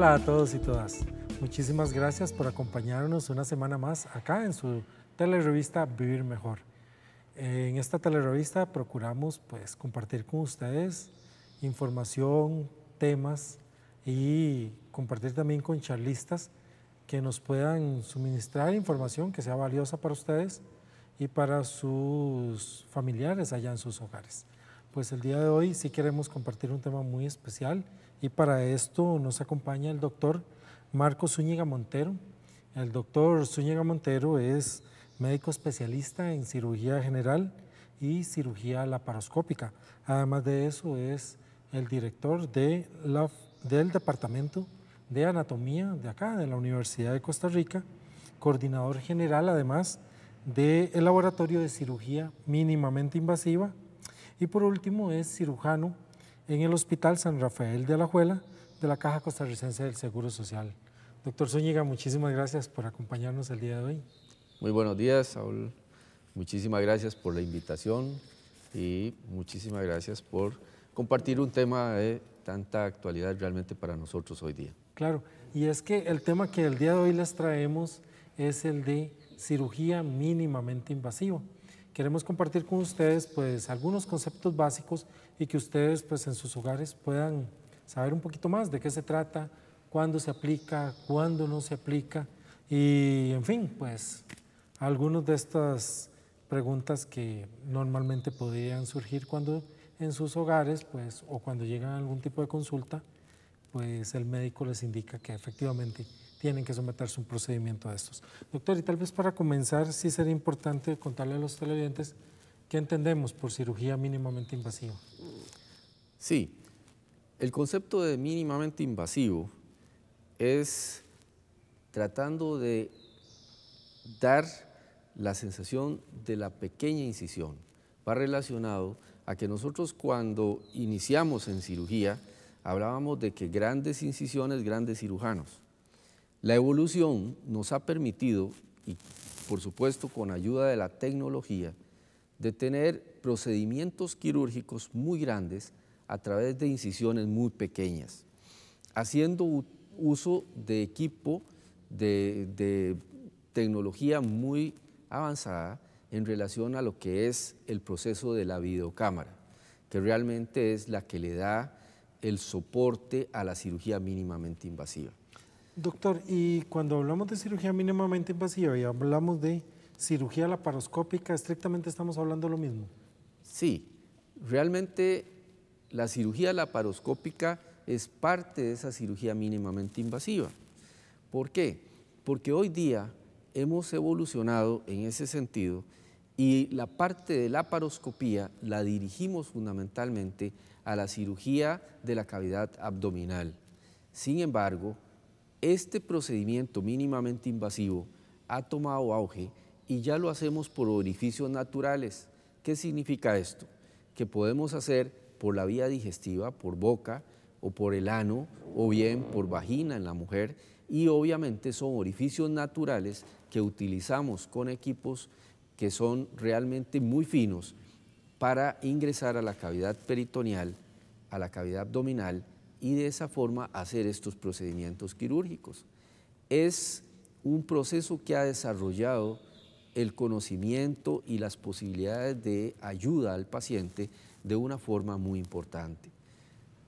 Hola a todos y todas. Muchísimas gracias por acompañarnos una semana más acá en su telerevista Vivir Mejor. En esta telerevista procuramos pues, compartir con ustedes información, temas y compartir también con charlistas que nos puedan suministrar información que sea valiosa para ustedes y para sus familiares allá en sus hogares. Pues el día de hoy sí queremos compartir un tema muy especial y para esto nos acompaña el doctor Marcos Zúñiga Montero. El doctor Zúñiga Montero es médico especialista en cirugía general y cirugía laparoscópica. Además de eso, es el director del Departamento de Anatomía de acá, de la Universidad de Costa Rica, coordinador general además del Laboratorio de Cirugía Mínimamente Invasiva y por último es cirujano en el Hospital San Rafael de Alajuela de la Caja Costarricense del Seguro Social. Doctor Zúñiga, muchísimas gracias por acompañarnos el día de hoy. Muy buenos días, Saúl. Muchísimas gracias por la invitación y muchísimas gracias por compartir un tema de tanta actualidad realmente para nosotros hoy día. Claro, y es que el tema que el día de hoy les traemos es el de cirugía mínimamente invasiva queremos compartir con ustedes pues algunos conceptos básicos y que ustedes pues en sus hogares puedan saber un poquito más de qué se trata, cuándo se aplica, cuándo no se aplica y en fin, pues algunas de estas preguntas que normalmente podrían surgir cuando en sus hogares pues o cuando llegan a algún tipo de consulta, pues el médico les indica que efectivamente tienen que someterse a un procedimiento de estos. Doctor, y tal vez para comenzar, sí sería importante contarle a los televidentes qué entendemos por cirugía mínimamente invasiva. Sí, el concepto de mínimamente invasivo es tratando de dar la sensación de la pequeña incisión. Va relacionado a que nosotros cuando iniciamos en cirugía hablábamos de que grandes incisiones, grandes cirujanos. La evolución nos ha permitido, y por supuesto con ayuda de la tecnología, de tener procedimientos quirúrgicos muy grandes a través de incisiones muy pequeñas, haciendo uso de equipo de, de tecnología muy avanzada en relación a lo que es el proceso de la videocámara, que realmente es la que le da el soporte a la cirugía mínimamente invasiva. Doctor, y cuando hablamos de cirugía mínimamente invasiva y hablamos de cirugía laparoscópica, estrictamente estamos hablando lo mismo. Sí, realmente la cirugía laparoscópica es parte de esa cirugía mínimamente invasiva. ¿Por qué? Porque hoy día hemos evolucionado en ese sentido y la parte de la laparoscopía la dirigimos fundamentalmente a la cirugía de la cavidad abdominal. Sin embargo, este procedimiento mínimamente invasivo ha tomado auge y ya lo hacemos por orificios naturales. ¿Qué significa esto? Que podemos hacer por la vía digestiva, por boca o por el ano o bien por vagina en la mujer y obviamente son orificios naturales que utilizamos con equipos que son realmente muy finos para ingresar a la cavidad peritoneal, a la cavidad abdominal y de esa forma hacer estos procedimientos quirúrgicos. Es un proceso que ha desarrollado el conocimiento y las posibilidades de ayuda al paciente de una forma muy importante.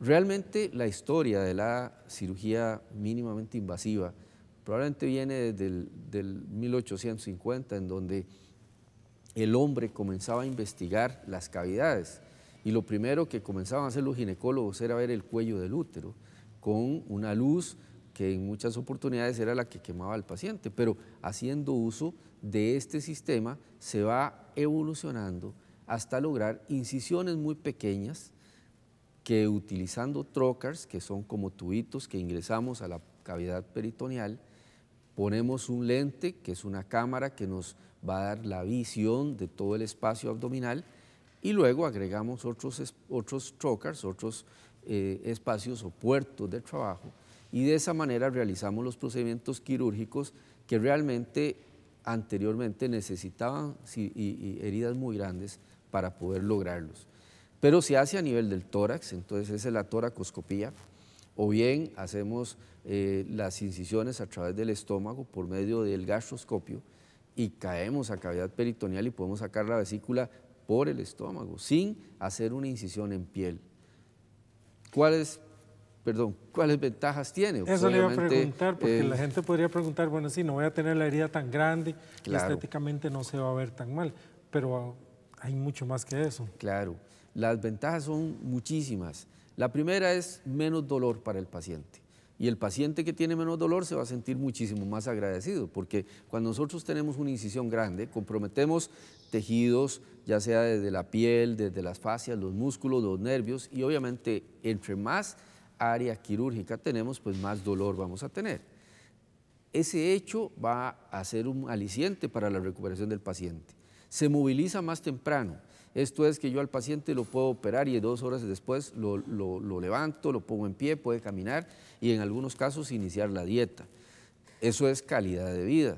Realmente la historia de la cirugía mínimamente invasiva probablemente viene desde el 1850, en donde el hombre comenzaba a investigar las cavidades y lo primero que comenzaban a hacer los ginecólogos era ver el cuello del útero con una luz que en muchas oportunidades era la que quemaba al paciente, pero haciendo uso de este sistema se va evolucionando hasta lograr incisiones muy pequeñas que utilizando trocars, que son como tubitos que ingresamos a la cavidad peritoneal, ponemos un lente, que es una cámara que nos va a dar la visión de todo el espacio abdominal y luego agregamos otros, otros trocars, otros eh, espacios o puertos de trabajo y de esa manera realizamos los procedimientos quirúrgicos que realmente anteriormente necesitaban heridas muy grandes para poder lograrlos. Pero se hace a nivel del tórax, entonces es la toracoscopía, o bien hacemos eh, las incisiones a través del estómago por medio del gastroscopio y caemos a cavidad peritoneal y podemos sacar la vesícula por el estómago, sin hacer una incisión en piel. ¿Cuáles, perdón, ¿cuáles ventajas tiene? Eso le iba a preguntar, porque la gente podría preguntar, bueno, sí, no voy a tener la herida tan grande, estéticamente no se va a ver tan mal, pero hay mucho más que eso. Claro, las ventajas son muchísimas. La primera es menos dolor para el paciente. Y el paciente que tiene menos dolor se va a sentir muchísimo más agradecido, porque cuando nosotros tenemos una incisión grande, comprometemos tejidos, ya sea desde la piel, desde las fascias, los músculos, los nervios y obviamente entre más área quirúrgica tenemos, pues más dolor vamos a tener. Ese hecho va a ser un aliciente para la recuperación del paciente. Se moviliza más temprano. Esto es que yo al paciente lo puedo operar y dos horas después lo, levanto, lo pongo en pie, puede caminar y en algunos casos iniciar la dieta. Eso es calidad de vida.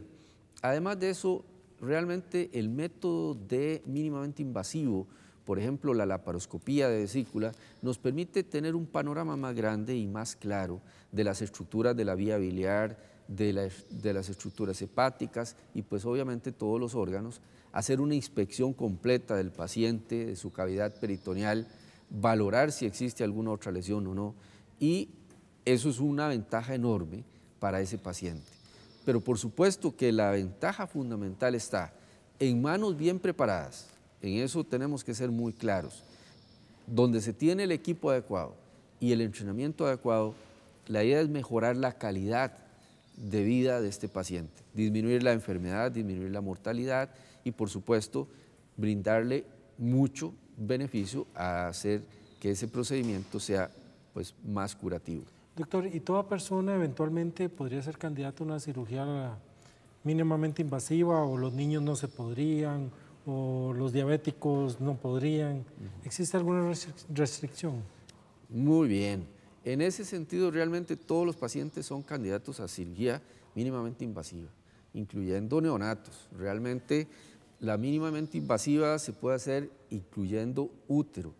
Además de eso, realmente el método de mínimamente invasivo, por ejemplo la laparoscopía de vesícula, nos permite tener un panorama más grande y más claro de las estructuras de la vía biliar, de, de las estructuras hepáticas y pues obviamente todos los órganos, hacer una inspección completa del paciente, de su cavidad peritoneal, valorar si existe alguna otra lesión o no y eso es una ventaja enorme para ese paciente. Pero por supuesto que la ventaja fundamental está en manos bien preparadas, en eso tenemos que ser muy claros, donde se tiene el equipo adecuado y el entrenamiento adecuado, la idea es mejorar la calidad de vida de este paciente, disminuir la enfermedad, disminuir la mortalidad y por supuesto brindarle mucho beneficio a hacer que ese procedimiento sea pues, más curativo. Doctor, ¿y toda persona eventualmente podría ser candidata a una cirugía mínimamente invasiva o los niños no se podrían o los diabéticos no podrían? ¿Existe alguna restricción? Muy bien. En ese sentido, realmente todos los pacientes son candidatos a cirugía mínimamente invasiva, incluyendo neonatos. Realmente la mínimamente invasiva se puede hacer incluyendo útero.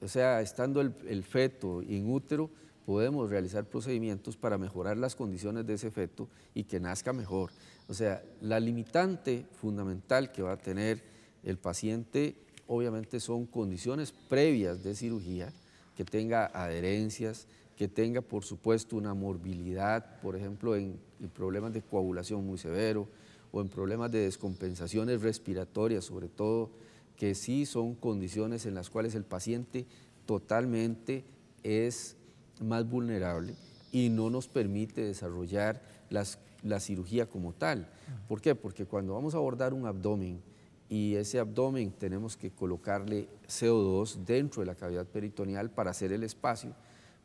O sea, estando el, el feto en útero, podemos realizar procedimientos para mejorar las condiciones de ese feto y que nazca mejor. O sea, la limitante fundamental que va a tener el paciente obviamente son condiciones previas de cirugía, que tenga adherencias, que tenga por supuesto una morbilidad, por ejemplo, en, en problemas de coagulación muy severo o en problemas de descompensaciones respiratorias, sobre todo, que sí son condiciones en las cuales el paciente totalmente es más vulnerable y no nos permite desarrollar la cirugía como tal. ¿Por qué? Porque cuando vamos a abordar un abdomen y ese abdomen tenemos que colocarle CO2 dentro de la cavidad peritoneal para hacer el espacio,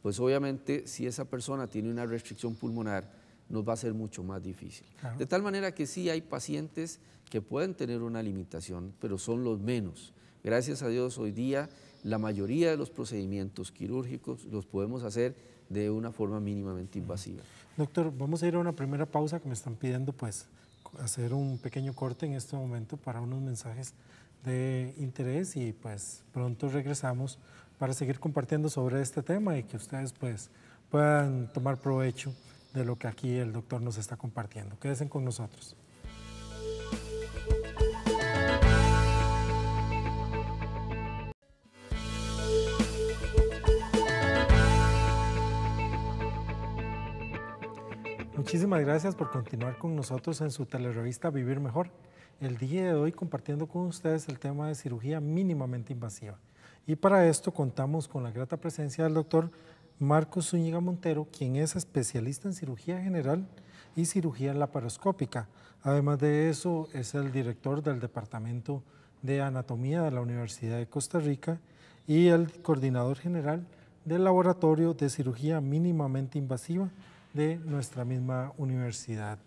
pues obviamente si esa persona tiene una restricción pulmonar, nos va a ser mucho más difícil. De tal manera que sí hay pacientes que pueden tener una limitación, pero son los menos. Gracias a Dios hoy día la mayoría de los procedimientos quirúrgicos los podemos hacer de una forma mínimamente invasiva. Doctor, vamos a ir a una primera pausa que me están pidiendo pues hacer un pequeño corte en este momento para unos mensajes de interés y pues pronto regresamos para seguir compartiendo sobre este tema y que ustedes pues puedan tomar provecho de lo que aquí el doctor nos está compartiendo. Quédense con nosotros. Muchísimas gracias por continuar con nosotros en su telerevista Vivir Mejor. El día de hoy compartiendo con ustedes el tema de cirugía mínimamente invasiva. Y para esto contamos con la grata presencia del doctor Marcos Zúñiga Montero, quien es especialista en cirugía general y cirugía laparoscópica. Además de eso, es el director del Departamento de Anatomía de la Universidad de Costa Rica y el coordinador general del Laboratorio de Cirugía Mínimamente Invasiva de nuestra misma universidad.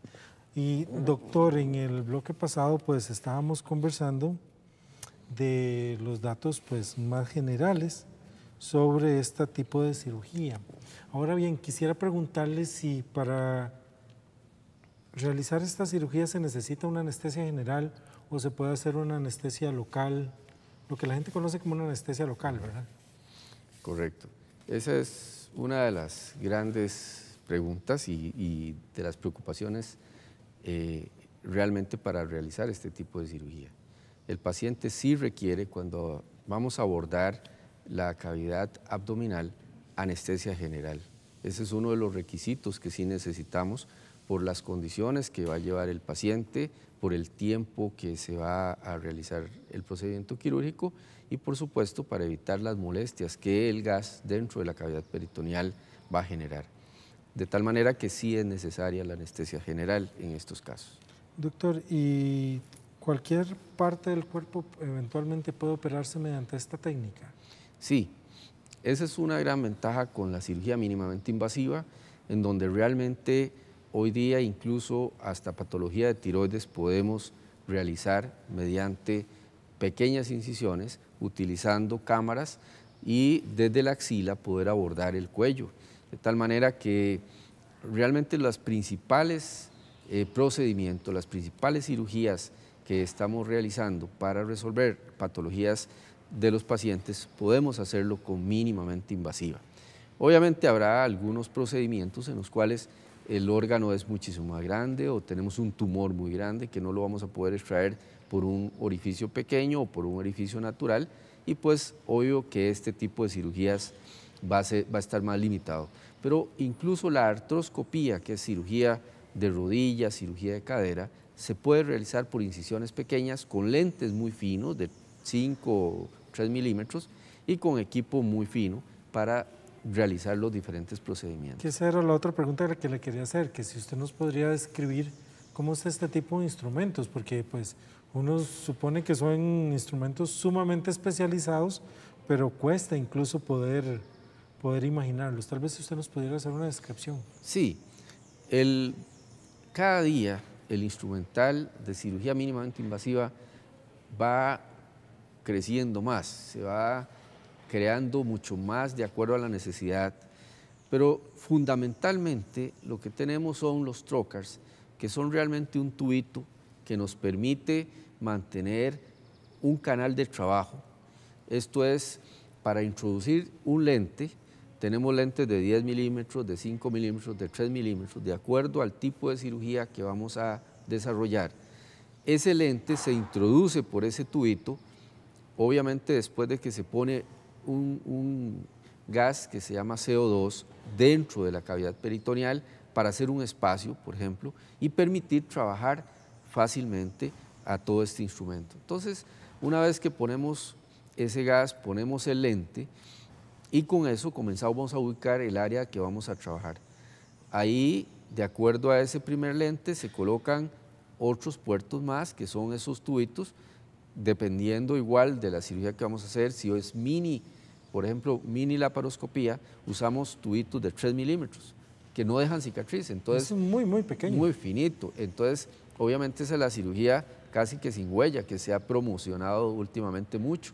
Y doctor, en el bloque pasado pues estábamos conversando de los datos pues más generales sobre este tipo de cirugía. Ahora bien, quisiera preguntarle si para realizar esta cirugía se necesita una anestesia general o se puede hacer una anestesia local, lo que la gente conoce como una anestesia local, ¿verdad? Correcto. Esa es una de las grandes preguntas y, de las preocupaciones eh, realmente para realizar este tipo de cirugía. El paciente sí requiere, cuando vamos a abordar la cavidad abdominal, anestesia general. Ese es uno de los requisitos que sí necesitamos por las condiciones que va a llevar el paciente, por el tiempo que se va a realizar el procedimiento quirúrgico y por supuesto para evitar las molestias que el gas dentro de la cavidad peritoneal va a generar. De tal manera que sí es necesaria la anestesia general en estos casos. Doctor, ¿y cualquier parte del cuerpo eventualmente puede operarse mediante esta técnica? Sí, esa es una gran ventaja con la cirugía mínimamente invasiva, en donde realmente hoy día incluso hasta patología de tiroides podemos realizar mediante pequeñas incisiones utilizando cámaras y desde la axila poder abordar el cuello de tal manera que realmente los principales eh, procedimientos, las principales cirugías que estamos realizando para resolver patologías de los pacientes, podemos hacerlo con mínimamente invasiva. Obviamente habrá algunos procedimientos en los cuales el órgano es muchísimo más grande o tenemos un tumor muy grande que no lo vamos a poder extraer por un orificio pequeño o por un orificio natural y pues obvio que este tipo de cirugías va a, estar más limitado. Pero incluso la artroscopía, que es cirugía de rodilla, cirugía de cadera, se puede realizar por incisiones pequeñas con lentes muy finos de 5 o 3 milímetros y con equipo muy fino para realizar los diferentes procedimientos. Que esa era la otra pregunta que le quería hacer, que si usted nos podría describir cómo es este tipo de instrumentos, porque pues uno supone que son instrumentos sumamente especializados, pero cuesta incluso poder poder imaginarlos. Tal vez usted nos pudiera hacer una descripción. Sí, cada día el instrumental de cirugía mínimamente invasiva va creciendo más, se va creando mucho más de acuerdo a la necesidad. Pero fundamentalmente lo que tenemos son los trocars, que son realmente un tubito que nos permite mantener un canal de trabajo. Esto es para introducir un lente tenemos lentes de 10 milímetros, de 5 milímetros, de 3 milímetros, de acuerdo al tipo de cirugía que vamos a desarrollar. Ese lente se introduce por ese tubito, obviamente después de que se pone un, gas que se llama CO2 dentro de la cavidad peritoneal para hacer un espacio, por ejemplo, y permitir trabajar fácilmente a todo este instrumento. Entonces, una vez que ponemos ese gas, ponemos el lente, y con eso comenzamos a ubicar el área que vamos a trabajar. Ahí, de acuerdo a ese primer lente, se colocan otros puertos más, que son esos tubitos, dependiendo igual de la cirugía que vamos a hacer. Si es mini, por ejemplo, mini laparoscopía, usamos tubitos de 3 milímetros, que no dejan cicatriz. Entonces, es muy, muy pequeño. Muy finito. Entonces, obviamente esa es la cirugía casi que sin huella, que se ha promocionado últimamente mucho.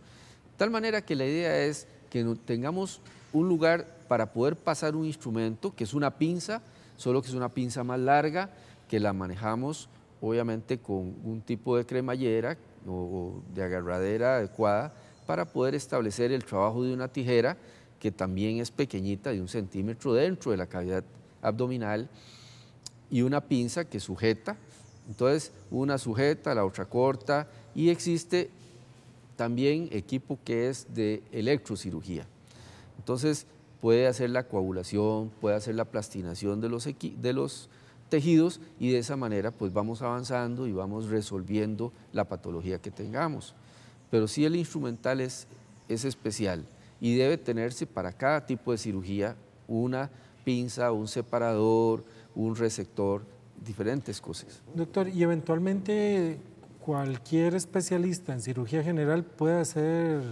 De tal manera que la idea es que tengamos un lugar para poder pasar un instrumento, que es una pinza, solo que es una pinza más larga, que la manejamos obviamente con un tipo de cremallera o, de agarradera adecuada para poder establecer el trabajo de una tijera que también es pequeñita, de un centímetro dentro de la cavidad abdominal, y una pinza que sujeta. Entonces, una sujeta, la otra corta, y existe también equipo que es de electrocirugía. Entonces, puede hacer la coagulación, puede hacer la plastinación de los, de los tejidos y de esa manera pues vamos avanzando y vamos resolviendo la patología que tengamos. Pero sí el instrumental es, es especial y debe tenerse para cada tipo de cirugía una pinza, un separador, un receptor, diferentes cosas. Doctor, y eventualmente cualquier especialista en cirugía general puede hacer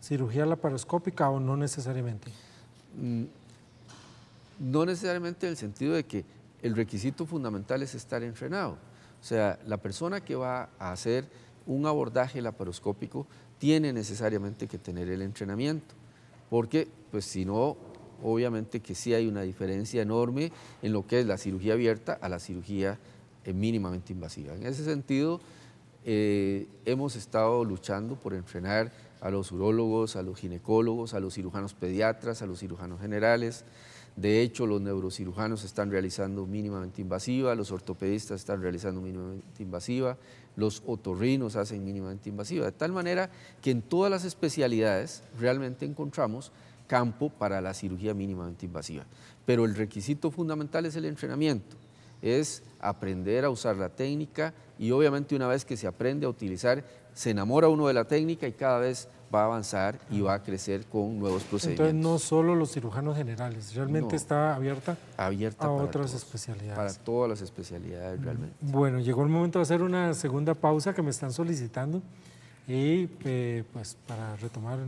cirugía laparoscópica o no necesariamente? Mm, no necesariamente en el sentido de que el requisito fundamental es estar entrenado. O sea, la persona que va a hacer un abordaje laparoscópico tiene necesariamente que tener el entrenamiento, porque pues si no, obviamente que sí hay una diferencia enorme en lo que es la cirugía abierta a la cirugía eh, mínimamente invasiva. En ese sentido, eh, hemos estado luchando por entrenar a los urólogos, a los ginecólogos, a los cirujanos pediatras, a los cirujanos generales. De hecho, los neurocirujanos están realizando mínimamente invasiva, los ortopedistas están realizando mínimamente invasiva, los otorrinos hacen mínimamente invasiva. De tal manera que en todas las especialidades realmente encontramos campo para la cirugía mínimamente invasiva. Pero el requisito fundamental es el entrenamiento es aprender a usar la técnica y obviamente una vez que se aprende a utilizar, se enamora uno de la técnica y cada vez va a avanzar y va a crecer con nuevos procedimientos. Entonces no solo los cirujanos generales, realmente está abierta, abierta a para otras especialidades. Para todas las especialidades realmente. Bueno, llegó el momento de hacer una segunda pausa que me están solicitando y eh, pues para retomar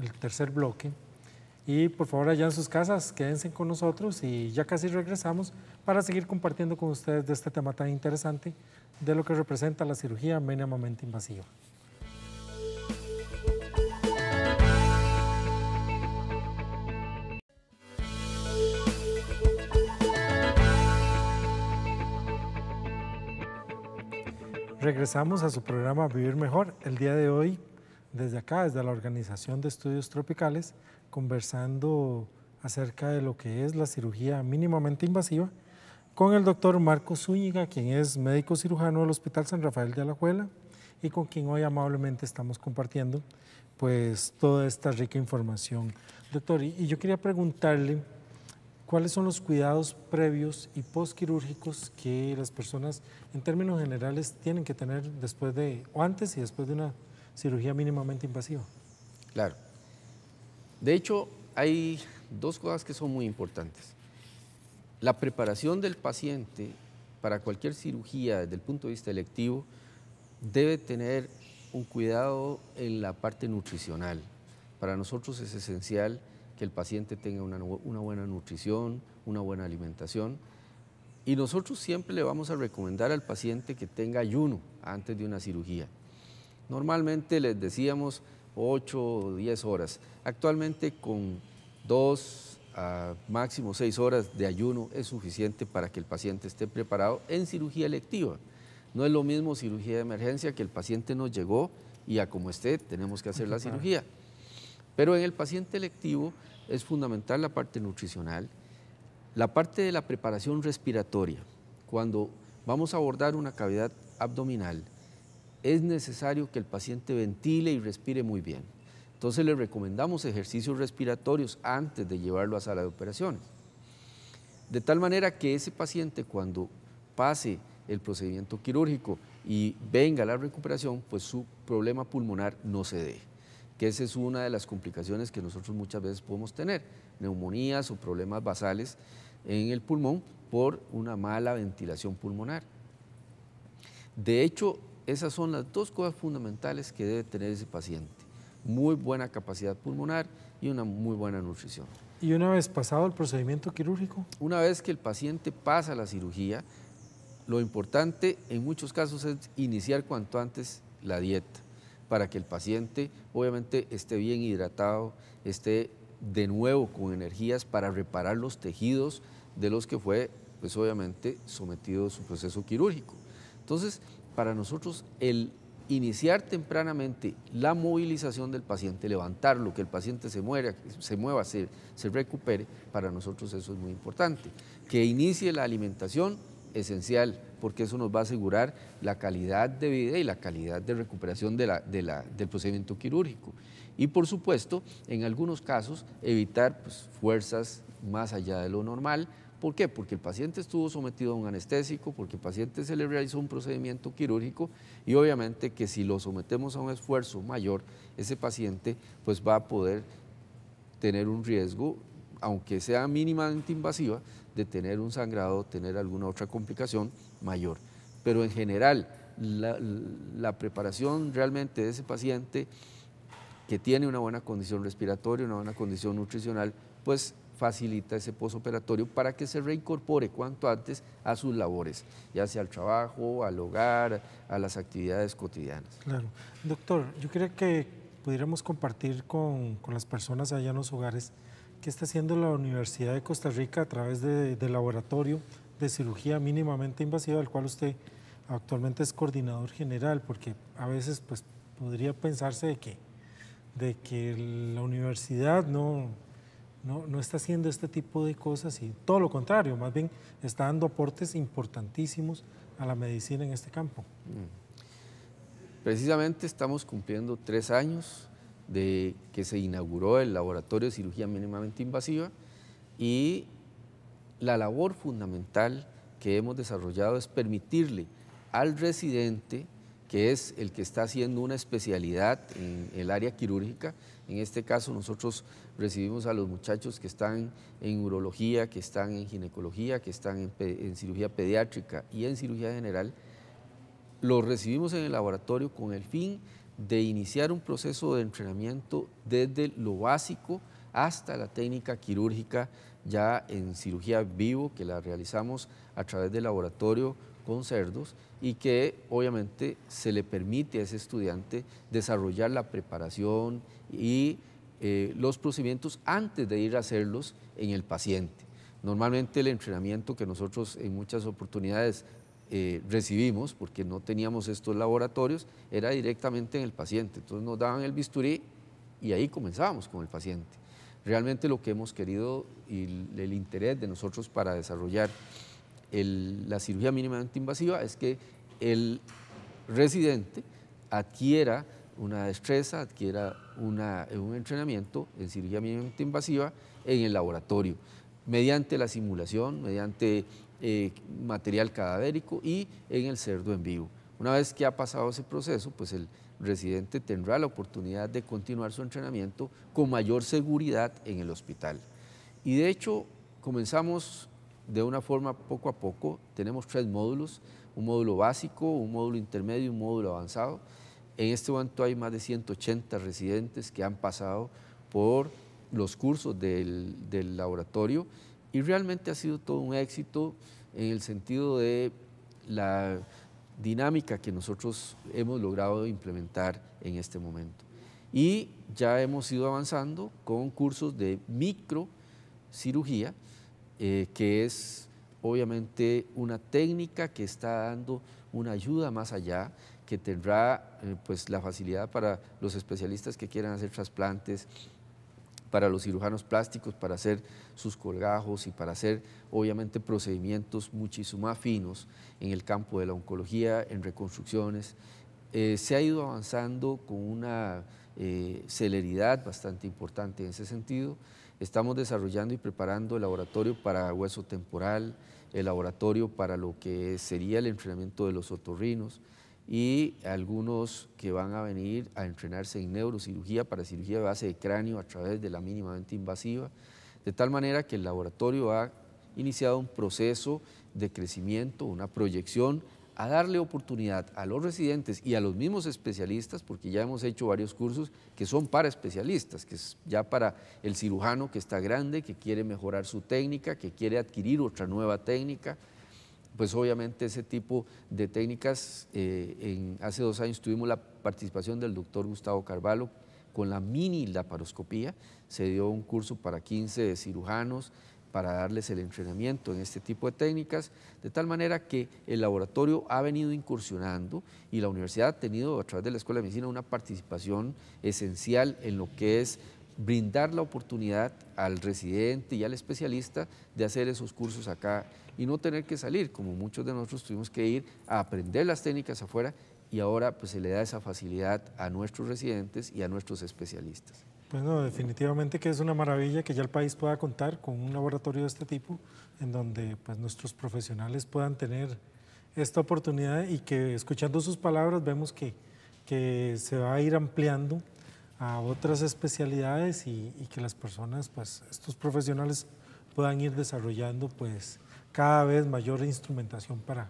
el tercer bloque. Y por favor allá en sus casas quédense con nosotros y ya casi regresamos para seguir compartiendo con ustedes de este tema tan interesante de lo que representa la cirugía mínimamente invasiva. Regresamos a su programa Vivir Mejor. El día de hoy, desde acá, desde la Organización de Estudios Tropicales, conversando acerca de lo que es la cirugía mínimamente invasiva con el doctor Marco Zúñiga, quien es médico cirujano del Hospital San Rafael de Alajuela y con quien hoy amablemente estamos compartiendo pues toda esta rica información. Doctor, y yo quería preguntarle cuáles son los cuidados previos y postquirúrgicos que las personas en términos generales tienen que tener después de, o antes y después de una cirugía mínimamente invasiva. Claro. De hecho, hay dos cosas que son muy importantes la preparación del paciente para cualquier cirugía desde el punto de vista electivo debe tener un cuidado en la parte nutricional. Para nosotros es esencial que el paciente tenga una, buena nutrición, una buena alimentación. Y nosotros siempre le vamos a recomendar al paciente que tenga ayuno antes de una cirugía. Normalmente les decíamos 8 o 10 horas. Actualmente con 2 máximo seis horas de ayuno es suficiente para que el paciente esté preparado en cirugía electiva. No es lo mismo cirugía de emergencia que el paciente no llegó y a como esté tenemos que hacer la cirugía. Pero en el paciente electivo es fundamental la parte nutricional, la parte de la preparación respiratoria. Cuando vamos a abordar una cavidad abdominal, es necesario que el paciente ventile y respire muy bien entonces le recomendamos ejercicios respiratorios antes de llevarlo a sala de operaciones. De tal manera que ese paciente cuando pase el procedimiento quirúrgico y venga la recuperación, pues su problema pulmonar no se dé, que esa es una de las complicaciones que nosotros muchas veces podemos tener, neumonías o problemas basales en el pulmón por una mala ventilación pulmonar. De hecho, esas son las dos cosas fundamentales que debe tener ese paciente muy buena capacidad pulmonar y una muy buena nutrición. ¿Y una vez pasado el procedimiento quirúrgico? Una vez que el paciente pasa la cirugía, lo importante en muchos casos es iniciar cuanto antes la dieta para que el paciente obviamente esté bien hidratado, esté de nuevo con energías para reparar los tejidos de los que fue pues obviamente sometido su proceso quirúrgico. Entonces, para nosotros el iniciar tempranamente la movilización del paciente, levantarlo, que el paciente se, muera, mueva, se, recupere, para nosotros eso es muy importante. Que inicie la alimentación esencial, porque eso nos va a asegurar la calidad de vida y la calidad de recuperación del procedimiento quirúrgico. Y por supuesto, en algunos casos, evitar pues, fuerzas más allá de lo normal, ¿Por qué? Porque el paciente estuvo sometido a un anestésico, porque el paciente se le realizó un procedimiento quirúrgico y obviamente que si lo sometemos a un esfuerzo mayor, ese paciente pues va a poder tener un riesgo, aunque sea mínimamente invasiva, de tener un sangrado, tener alguna otra complicación mayor. Pero en general, la, preparación realmente de ese paciente que tiene una buena condición respiratoria, una buena condición nutricional, pues facilita ese posoperatorio para que se reincorpore cuanto antes a sus labores, ya sea al trabajo, al hogar, a las actividades cotidianas. Claro. Doctor, yo creo que pudiéramos compartir con, las personas allá en los hogares qué está haciendo la Universidad de Costa Rica a través del laboratorio de cirugía mínimamente invasiva, del cual usted actualmente es coordinador general, porque a veces pues, podría pensarse de que, de que la universidad no no, está haciendo este tipo de cosas y todo lo contrario, más bien está dando aportes importantísimos a la medicina en este campo. Mm. Precisamente estamos cumpliendo tres años de que se inauguró el Laboratorio de Cirugía Mínimamente Invasiva y la labor fundamental que hemos desarrollado es permitirle al residente que es el que está haciendo una especialidad en el área quirúrgica. En este caso nosotros recibimos a los muchachos que están en urología, que están en ginecología, que están en, en cirugía pediátrica y en cirugía general. Los recibimos en el laboratorio con el fin de iniciar un proceso de entrenamiento desde lo básico hasta la técnica quirúrgica ya en cirugía vivo que la realizamos a través del laboratorio con cerdos y que obviamente se le permite a ese estudiante desarrollar la preparación y eh, los procedimientos antes de ir a hacerlos en el paciente. Normalmente el entrenamiento que nosotros en muchas oportunidades eh, recibimos, porque no teníamos estos laboratorios, era directamente en el paciente. Entonces nos daban el bisturí y ahí comenzábamos con el paciente. Realmente lo que hemos querido y el interés de nosotros para desarrollar la cirugía mínimamente invasiva es que el residente adquiera una destreza, adquiera un entrenamiento en cirugía mínimamente invasiva en el laboratorio, mediante la simulación, mediante eh, material cadavérico y en el cerdo en vivo. Una vez que ha pasado ese proceso, pues el residente tendrá la oportunidad de continuar su entrenamiento con mayor seguridad en el hospital. Y de hecho, comenzamos de una forma poco a poco. Tenemos tres módulos, un módulo básico, un módulo intermedio y un módulo avanzado. En este momento hay más de 180 residentes que han pasado por los cursos del, del laboratorio y realmente ha sido todo un éxito en el sentido de la dinámica que nosotros hemos logrado implementar en este momento. Y ya hemos ido avanzando con cursos de microcirugía, eh, que es obviamente una técnica que está dando una ayuda más allá, que tendrá eh, pues, la facilidad para los especialistas que quieran hacer trasplantes, para los cirujanos plásticos, para hacer sus colgajos y para hacer obviamente procedimientos muchísimo más finos en el campo de la oncología, en reconstrucciones. Eh, se ha ido avanzando con una celeridad bastante importante en ese sentido. Estamos desarrollando y preparando el laboratorio para hueso temporal, el laboratorio para lo que sería el entrenamiento de los otorrinos y algunos que van a venir a entrenarse en neurocirugía para cirugía de base de cráneo a través de la mínimamente invasiva, de tal manera que el laboratorio ha iniciado un proceso de crecimiento, una proyección a darle oportunidad a los residentes y a los mismos especialistas, porque ya hemos hecho varios cursos que son para especialistas, que es ya para el cirujano que está grande, que quiere mejorar su técnica, que quiere adquirir otra nueva técnica. Pues obviamente ese tipo de técnicas, eh, en, hace dos años tuvimos la participación del doctor Gustavo Carvalho con la mini laparoscopía, se dio un curso para 15 cirujanos, para darles el entrenamiento en este tipo de técnicas, de tal manera que el laboratorio ha venido incursionando y la universidad ha tenido a través de la Escuela de Medicina una participación esencial en lo que es brindar la oportunidad al residente y al especialista de hacer esos cursos acá y no tener que salir, como muchos de nosotros tuvimos que ir a aprender las técnicas afuera y ahora pues se le da esa facilidad a nuestros residentes y a nuestros especialistas. Bueno, pues definitivamente que es una maravilla que ya el país pueda contar con un laboratorio de este tipo en donde pues, nuestros profesionales puedan tener esta oportunidad y que escuchando sus palabras vemos que, que se va a ir ampliando a otras especialidades y, que las personas, pues estos profesionales puedan ir desarrollando pues cada vez mayor instrumentación para,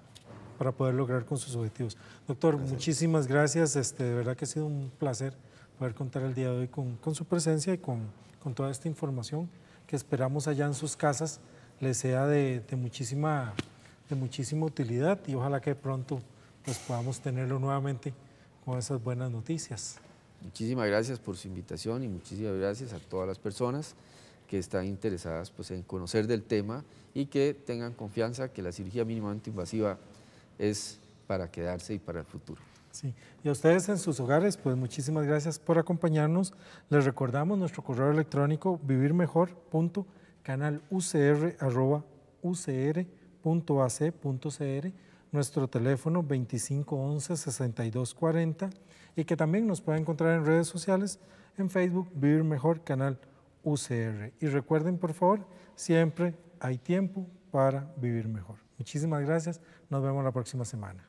para poder lograr con sus objetivos. Doctor, muchísimas gracias, este, de verdad que ha sido un placer poder contar el día de hoy con, su presencia y con, toda esta información que esperamos allá en sus casas les sea de, de, muchísima, de muchísima utilidad y ojalá que pronto pues, podamos tenerlo nuevamente con esas buenas noticias. Muchísimas gracias por su invitación y muchísimas gracias a todas las personas que están interesadas pues, en conocer del tema y que tengan confianza que la cirugía mínimamente invasiva es para quedarse y para el futuro y a ustedes en sus hogares, pues muchísimas gracias por acompañarnos. Les recordamos nuestro correo electrónico vivirmejor.canalucr.ucr.ac.cr, nuestro teléfono 2511-6240 y que también nos pueden encontrar en redes sociales, en Facebook, Vivir Mejor Canal UCR. Y recuerden, por favor, siempre hay tiempo para vivir mejor. Muchísimas gracias, nos vemos la próxima semana.